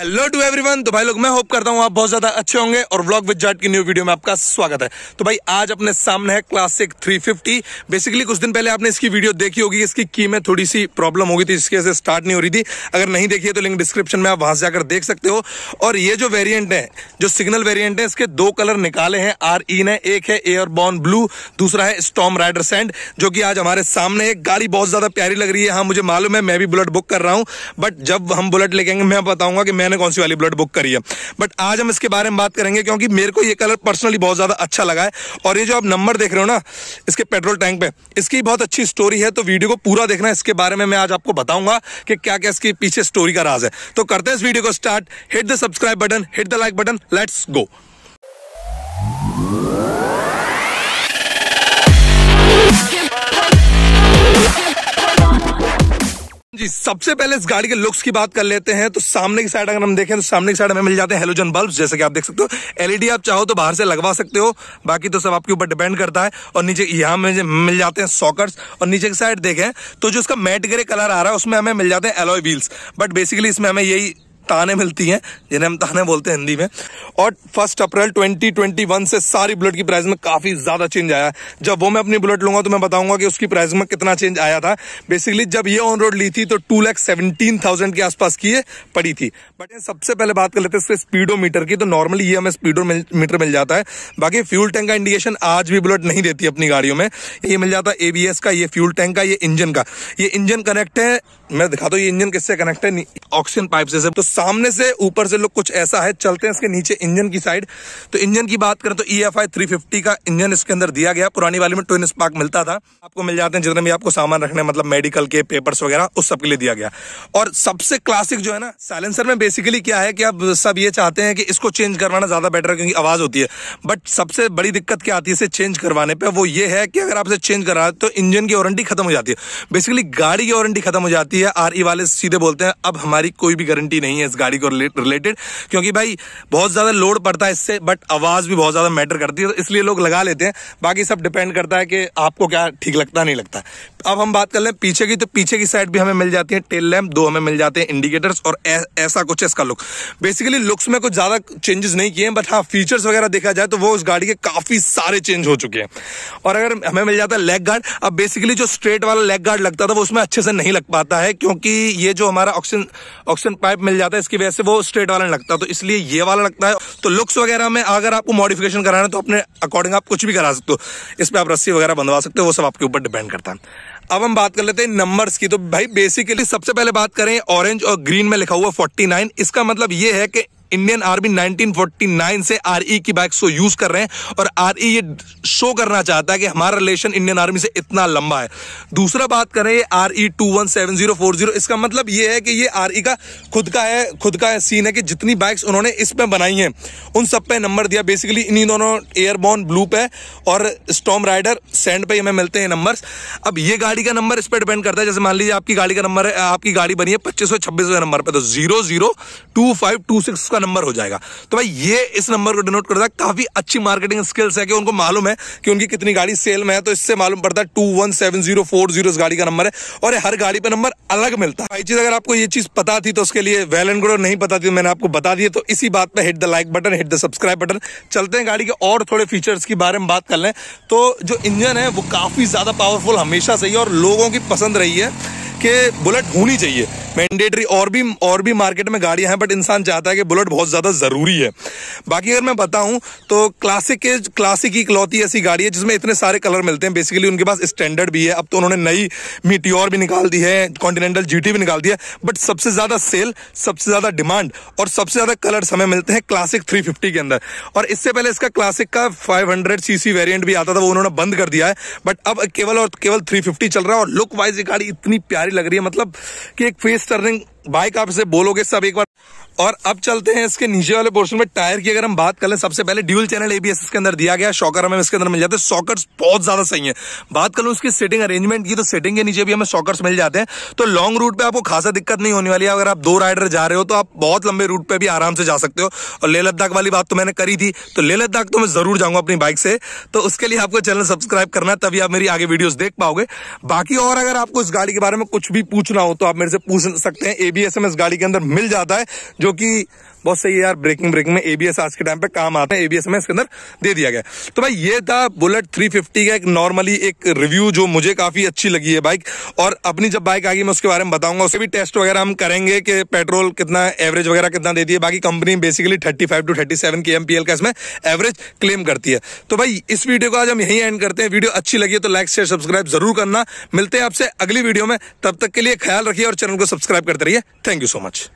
hello to everyone तो भाई लोग मैं होप करता हूँ आप बहुत ज्यादा अच्छे होंगे और ब्लॉग विद जाट की न्यू वीडियो में आपका स्वागत है तो भाई आज अपने सामने है क्लासिक 350 बेसिकली कुछ दिन पहले आपने इसकी वीडियो देखी होगी इसकी की में थोड़ी सी प्रॉब्लम होगी थी इसकी वजह से स्टार्ट नहीं हो रही थी अगर नहीं देखी है तो लिंक डिस्क्रिप्शन में आप वहां से जाकर देख सकते हो और ये जो वेरियंट है जो सिग्नल वेरियंट है इसके दो कलर निकाले हैं आर ई ने एक है एयर बॉर्न ब्लू दूसरा है स्टॉम राइडर सैंड जो की आज हमारे सामने एक गाड़ी बहुत ज्यादा प्यारी लग रही है हाँ मुझे मालूम है मैं भी बुलेट बुक कर रहा हूँ बट जब हम बुलेट लेकेंगे मैं बताऊंगा कि मैं मैंने कौन सी वाली ब्लड बुक करी है बट आज हम इसके बारे में बात करेंगे क्योंकि मेरे को ये कलर पर्सनली बहुत ज़्यादा अच्छा लगा है और ये जो आप नंबर देख रहे हो ना इसके पेट्रोल टैंक पे इसकी बहुत अच्छी स्टोरी है तो वीडियो को पूरा देखना इसके बारे में मैं आज आपको बताऊंगा कि क्या क्या इसके पीछे स्टोरी का राज है तो करते हैं इस वीडियो को start hit the subscribe button hit the like button let's go जी सबसे पहले इस गाड़ी के लुक्स की बात कर लेते हैं तो सामने की साइड अगर हम देखें तो सामने की साइड हमें मिल जाते हैं हेलोजन बल्ब जैसे कि आप देख सकते हो एलईडी आप चाहो तो बाहर से लगवा सकते हो बाकी तो सब आपके ऊपर डिपेंड करता है और नीचे यहाँ में मिल जाते हैं सॉकर्स और नीचे की साइड देखें तो जो इसका मैट ग्रे कलर आ रहा है उसमें हमें मिल जाते हैं एलोई व्हील्स बट बेसिकली इसमें हमें यही ताने मिलती हैं जिन्हें हम ताने बोलते हैं हिंदी में और फर्स्ट अप्रैल 2021 से सारी बुलेट की प्राइस में काफ़ी ज़्यादा चेंज आया जब वो मैं अपनी बुलेट लूंगा तो मैं बताऊंगा कि उसकी प्राइस में कितना चेंज आया था बेसिकली जब ये ऑन रोड ली थी तो टू लैख सेवनटीन थाउजेंड के आसपास की ये पड़ी थी बट सबसे पहले बात कर लेते हैं इसके स्पीडोमीटर की तो नॉर्मली ये हमें स्पीडो मीटर मिल जाता है बाकी फ्यूल टैंक का इंडिकेशन आज भी बुलेट नहीं देती अपनी गाड़ियों में ये मिल जाता है एबीएस का ये फ्यूल टैंक का ये इंजन का ये इंजन कनेक्ट है मैं दिखाता हूँ ये इंजन किससे कनेक्ट है ऑक्सीजन पाइप से तो सामने से ऊपर से लोग कुछ ऐसा है चलते हैं इसके नीचे इंजन की साइड तो इंजन की बात करें तो E F I three fifty का इंजन इसके अंदर दिया गया पुरानी वाली में ट्विन स्पार्क मिलता था आपको मिल जाते हैं जितने भी आपको सामान रखने मतलब मेडिकल के पेपर्स वगैरह उस सबके लिए दिया गया और सबसे क्लासिक जो है ना साइलेंसर में बेसिकली क्या है कि आप सब ये चाहते हैं कि इसको चेंज करवाना ज्यादा बेटर है क्योंकि आवाज होती है बट सबसे बड़ी दिक्कत क्या आती है इसे चेंज करवाने पर वो ये है कि अगर आप इसे चेंज करा तो इंजन की वारंटी खत्म हो जाती है बेसिकली गाड़ी की वारंटी खत्म हो जाती है आर e वाले सीधे बोलते हैं अब हमारी कोई भी गारंटी नहीं है इस गाड़ी को रिलेटेड क्योंकि भाई बहुत ज़्यादा लोड पड़ता है इससे बट आवाज़ भी बहुत ज़्यादा मैटर करती है तो इसलिए लोग लगा लेते हैं बाकी सब डिपेंड करता है कि आपको क्या ठीक लगता नहीं लगता अब हम बात कर लें पीछे की तो पीछे की साइड भी हमें मिल जाती है टेल लैम्प दो हमें मिल जाते हैं इंडिकेटर्स और ऐसा कुछ इसका लुक बेसिकली लुक्स में कुछ ज़्यादा चेंजेस नहीं किए हैं बट हाँ फीचर्स वगैरह देखा जाए तो वो उस गाड़ी के काफ़ी सारे चेंज हो चुके हैं और अगर हमें मिल जाता है लेग गार्ड अब बेसिकली जो स्ट्रेट वाला लेग गार्ड लगता था वो उसमें अच्छे से नहीं लग पाता है क्योंकि ये जो हमारा ऑक्सीजन ऑक्सीजन पाइप मिल जाता जाता है इसकी वजह से वो स्ट्रेट वाला नहीं लगता तो इसलिए ये वाला लगता है तो लुक्स वगैरह में अगर आपको मॉडिफिकेशन कराना है तो अपने अकॉर्डिंग आप कुछ भी करा सकते हो इस पर आप रस्सी वगैरह बनवा सकते हो वो सब आपके ऊपर डिपेंड करता है अब हम बात कर लेते हैं नंबर्स की तो भाई बेसिकली सबसे पहले बात करें ऑरेंज और ग्रीन में लिखा हुआ 49 इसका मतलब ये है कि इंडियन आर्मी 1949 से आरई की बाइक को यूज कर रहे हैं और आरई ये शो करना चाहता है कि हमारा रिलेशन इंडियन आर्मी से इतना लंबा है दूसरा बात करें ये R E two one seven zero four zero इसका मतलब ये है कि ये आर का खुद का है खुद का है सीन है कि जितनी बाइक्स उन्होंने इस इसमें बनाई हैं उन सब पे नंबर दिया बेसिकली इन्हीं दोनों एयरबोन ब्लू पे और स्टॉम राइडर सेंड पे हमें मिलते हैं नंबर अब ये गाड़ी का नंबर इस पर डिपेंड करता है जैसे मान लीजिए आपकी गाड़ी का नंबर है आपकी गाड़ी बनी है पच्चीस सौ छब्बीस नंबर पर तो zero zero two five two six का नंबर हो जाएगा तो भाई ये इस नंबर को डिनोट करता है काफी अच्छी मार्केटिंग स्किल्स है कि उनको मालूम है कि उनकी कितनी गाड़ी सेल में है तो इससे मालूम पड़ता है two one seven zero four zero इस गाड़ी का नंबर है और हर गाड़ी पे नंबर अलग मिलता है चीज अगर आपको ये चीज पता थी तो उसके लिए वेल एंड गुड और नहीं पता थी तो मैंने आपको बता दिया तो इसी बात पर hit the like button hit the subscribe button चलते हैं गाड़ी के और थोड़े फीचर्स के बारे में बात कर लें तो जो इंजन है वो काफी ज्यादा पावरफुल हमेशा सही है और लोगों की पसंद रही है कि बुलेट होनी चाहिए मैंडेटरी और भी और भी मार्केट में गाड़ियां हैं बट इंसान चाहता है कि बुलेट बहुत ज़्यादा ज़रूरी है बाकी अगर मैं बताऊं तो क्लासिक क्लासिक इकलौती ऐसी गाड़ी है जिसमें इतने सारे कलर मिलते हैं बेसिकली उनके पास स्टैंडर्ड भी है अब तो उन्होंने नई मीटी भी निकाल दी है कॉन्टिनेंटल जी भी निकाल दी है बट सबसे ज़्यादा सेल सबसे ज़्यादा डिमांड और सबसे ज़्यादा कलर हमें मिलते हैं क्लासिक थ्री के अंदर और इससे पहले इसका क्लासिक का फाइव हंड्रेड सीसी वेरियंट भी आता था वो उन्होंने बंद कर दिया है बट अब केवल और केवल थ्री चल रहा है और लुक वाइज ये गाड़ी इतनी प्यारी प्यारी लग रही है मतलब कि एक फेस टर्निंग बाइक आप इसे बोलोगे सब एक बार और अब चलते हैं इसके नीचे वाले पोर्शन में टायर की अगर हम बात करें सबसे पहले ड्यूल चैनल एबीएस के अंदर दिया गया शॉकर हमें इसके अंदर मिल जाते हैं सॉकर्स बहुत ज्यादा सही है बात कर उसकी इसकी सेटिंग अरेंजमेंट की तो सेटिंग के नीचे भी हमें सॉकर्स मिल जाते हैं तो लॉन्ग रूट पर आपको खासा दिक्कत नहीं होने वाली है अगर आप दो राइडर जा रहे हो तो आप बहुत लंबे रूट पर भी आराम से जा सकते हो और लेह लद्दाख वाली बात तो मैंने करी थी तो लेह लद्दाख तो मैं जरूर जाऊंगा अपनी बाइक से तो उसके लिए आपको चैनल सब्सक्राइब करना तभी आप मेरी आगे वीडियो देख पाओगे बाकी और अगर आपको इस गाड़ी के बारे में कुछ भी पूछना हो तो आप मेरे से पूछ सकते हैं एबीएस में इस गाड़ी के अंदर मिल जाता है जो जो कि बहुत सही है यार ब्रेकिंग ब्रेकिंग में एबीएस आज के टाइम पे काम आता है एबीएस में इसके अंदर दे दिया गया तो भाई ये था बुलेट 350 का एक नॉर्मली एक रिव्यू जो मुझे काफी अच्छी लगी है बाइक और अपनी जब बाइक आएगी मैं उसके बारे में बताऊंगा उसके भी टेस्ट वगैरह हम करेंगे कि पेट्रोल कितना एवरेज वगैरह कितना देती है बाकी company basically thirty two thirty seven के का इसमें एवरेज क्लेम करती है तो भाई इस वीडियो को आज हम यही एंड करते हैं वीडियो अच्छी लगी है तो लाइक शेयर सब्सक्राइब जरूर करना मिलते हैं आपसे अगली वीडियो में तब तक के लिए ख्याल रखिए और चैनल को सब्सक्राइब करते रहिए थैंक यू सो मच